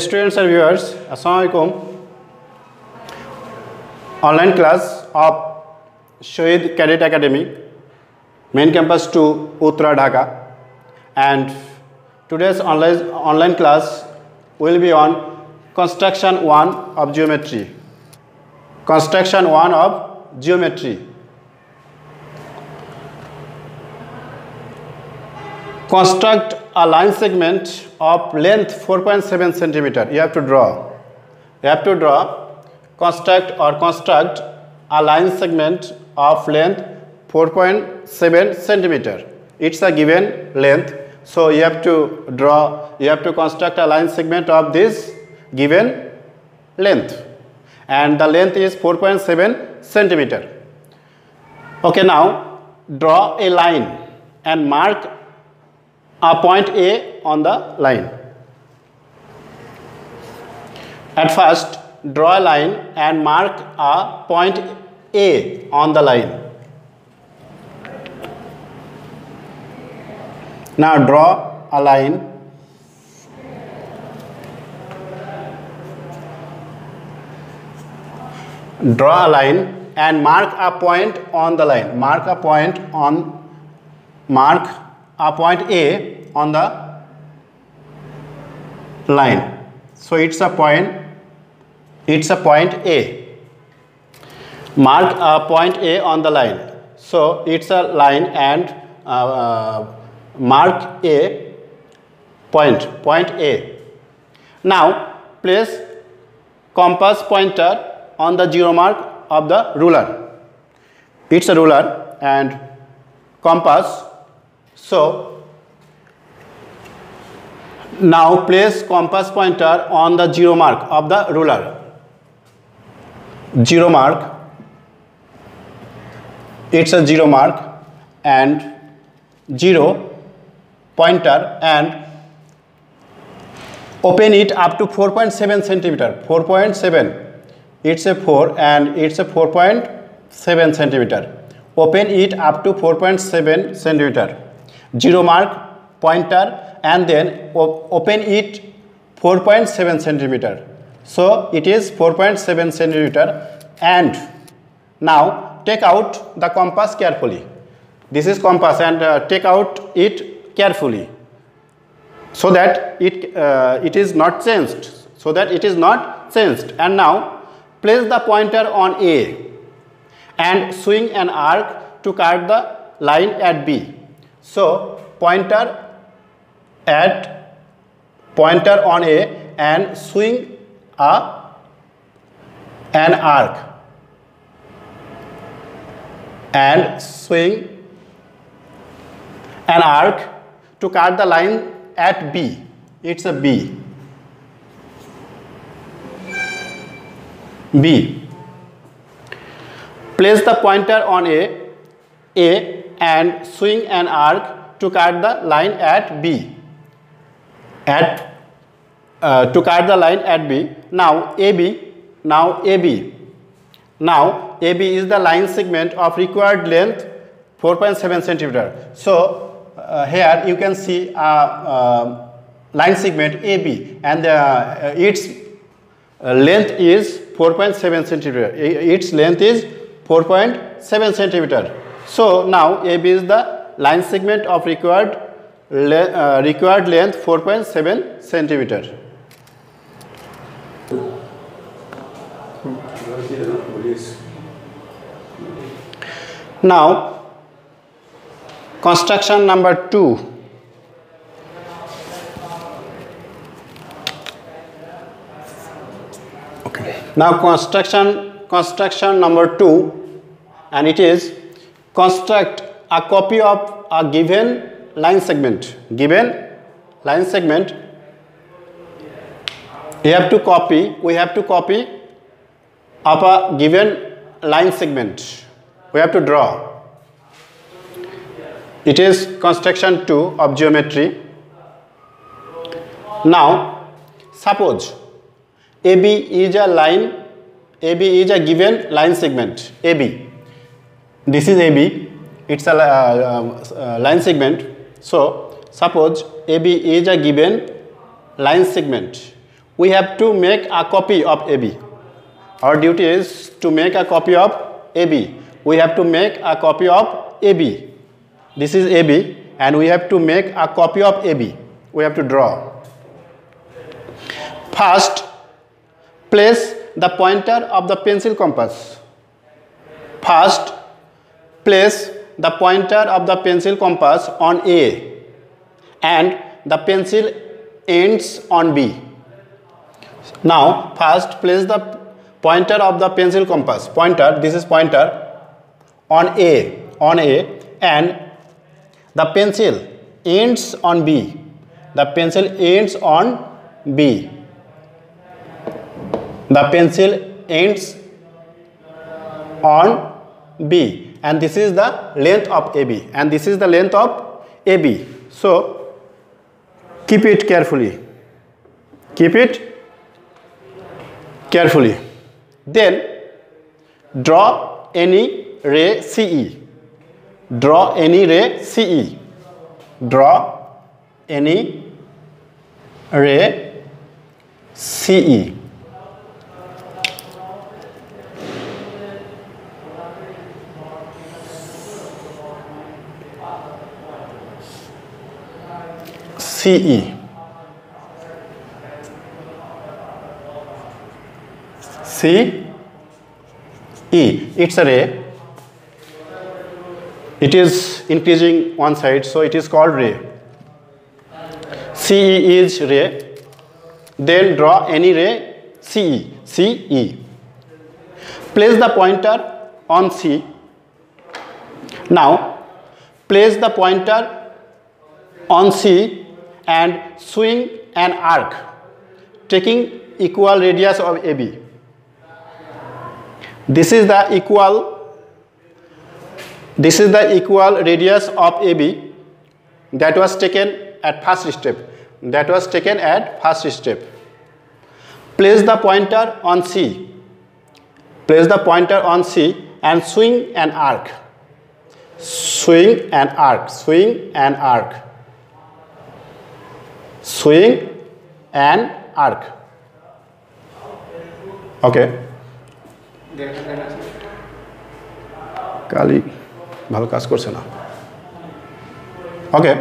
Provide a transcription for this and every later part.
students and viewers, Assalamualaikum. Online class of Shahid Cadet Academy, main campus to Uttara Dhaka. And today's online, online class will be on construction one of geometry. Construction one of geometry. Construct a line segment of length 4.7 centimeter. You have to draw. You have to draw, construct or construct a line segment of length 4.7 centimeter. It's a given length. So you have to draw, you have to construct a line segment of this given length. And the length is 4.7 centimeter. Okay, now draw a line and mark a uh, point A on the line. At first, draw a line and mark a uh, point A on the line. Now draw a line draw a line and mark a point on the line mark a point on mark a uh, point A on the line. So it's a point, it's a point A. Mark a uh, point A on the line. So it's a line and uh, uh, mark A point, point A. Now place compass pointer on the zero mark of the ruler. It's a ruler and compass so now place compass pointer on the zero mark of the ruler. Zero mark. It's a zero mark and zero pointer and open it up to 4.7 centimeter 4.7 it's a 4 and it's a 4.7 centimeter open it up to 4.7 centimeter zero mark pointer and then open it 4.7 centimeter so it is 4.7 centimeter and now take out the compass carefully this is compass and uh, take out it carefully so that it uh, it is not sensed so that it is not sensed and now place the pointer on A and swing an arc to cut the line at B so pointer at pointer on A and swing a an arc and swing an arc to cut the line at B. It's a B. B. Place the pointer on A. A and swing an arc to cut the line at B. At uh, to cut the line at B. Now AB, now AB. Now AB is the line segment of required length 4.7 centimeter. So uh, here you can see a uh, uh, line segment AB and uh, uh, its length is 4.7 centimeter. Its length is 4.7 centimeter. So now AB is the line segment of required uh, required length 4.7 centimeter. Now construction number 2 okay now construction construction number 2 and it is construct a copy of a given line segment. Given line segment, we have to copy, we have to copy of a given line segment. We have to draw. It is construction 2 of geometry. Now, suppose AB is a line, AB is a given line segment, AB this is AB, it's a uh, uh, line segment. So, suppose AB is a given line segment. We have to make a copy of AB. Our duty is to make a copy of AB. We have to make a copy of AB. This is AB and we have to make a copy of AB. We have to draw. First, place the pointer of the pencil compass. First, place the pointer of the pencil compass on A and the pencil ends on B. Now first place the pointer of the pencil compass pointer this is pointer on A on A and the pencil ends on B the pencil ends on B the pencil ends on B and this is the length of AB and this is the length of AB. So keep it carefully. Keep it carefully. Then draw any ray CE. Draw any ray CE. Draw any ray CE. CE. C E. It's a ray. It is increasing one side, so it is called ray. CE is ray. Then draw any ray CE. CE. Place the pointer on C. Now, place the pointer on C and swing an arc taking equal radius of AB. This is the equal this is the equal radius of AB that was taken at first step that was taken at first step. Place the pointer on C. Place the pointer on C and swing an arc. Swing an arc. Swing an arc. suing an arc. Okay. কালি ভালো কাজ করছে না ওকে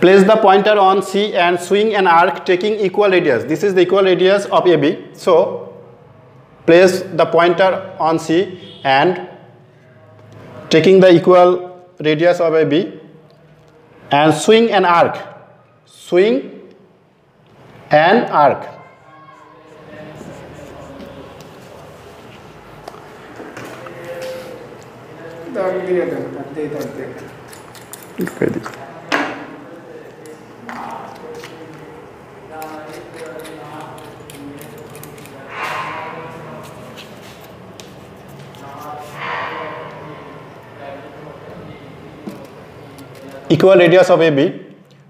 place the pointer on C and swing an arc taking equal radius. This is the equal radius of AB. So, place the pointer on C and taking the equal radius of AB and swing an arc swing an arc equal radius of AB.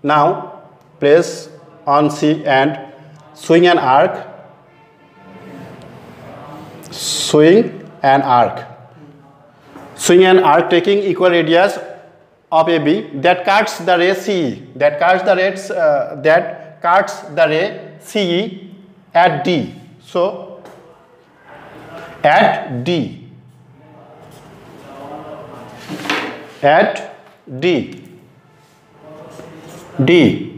Now place on C and swing an arc. Swing an arc. Swing an arc taking equal radius of AB that cuts the ray CE. That cuts the rays uh, that cuts the ray CE at D. So at D. At D. D.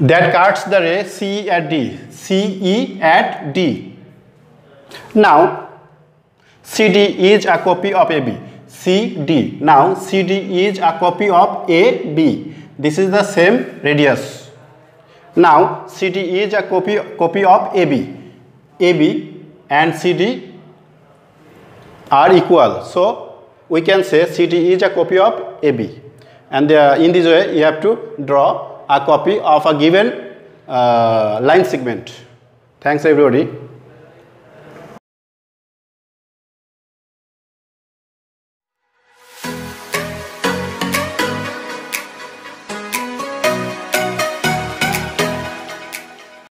That cuts the ray C at D. CE at D. Now, CD is a copy of A B. C D. Now, CD is a copy of AB. This is the same radius. Now, CD is a copy, copy of A B. A B and CD are equal. So, we can say CD is a copy of AB. And in this way, you have to draw a copy of a given uh, line segment. Thanks everybody.